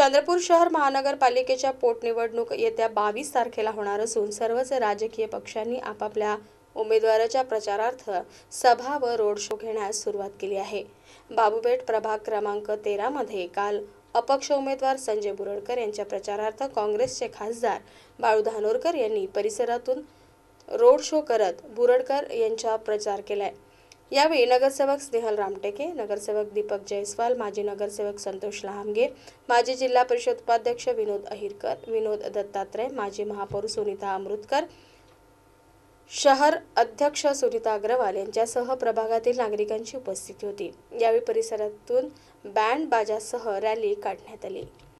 चंद्रपूर शहर महानगरपालिकेच्या पोटनिवडणूक येत्या बावीस तारखेला होणार असून सर्वच राजकीय पक्षांनी आपापल्या उमेदवाराच्या प्रचारार्थ सभा व रोड शो घेण्यास सुरुवात केली आहे बाबूबेट प्रभाग क्रमांक तेरामध्ये काल अपक्ष उमेदवार संजय बुरडकर यांच्या प्रचारार्थ काँग्रेसचे खासदार बाळू धानोरकर यांनी परिसरातून रोड शो करत बुरडकर यांचा प्रचार केलाय यावेळी नगरसेवक स्नेहल रामटेके नगरसेवक दीपक जयस्वाल माजी नगरसेवक संतोष लहामगे माजी जिल्हा परिषद उपाध्यक्ष विनोद अहिरकर विनोद दत्तात्रय माजी महापौर सुनीता अमृतकर शहर अध्यक्ष सुनीता अग्रवाल यांच्यासह प्रभागातील नागरिकांची उपस्थिती होती यावेळी परिसरातून बँड बाजासह रॅली काढण्यात आली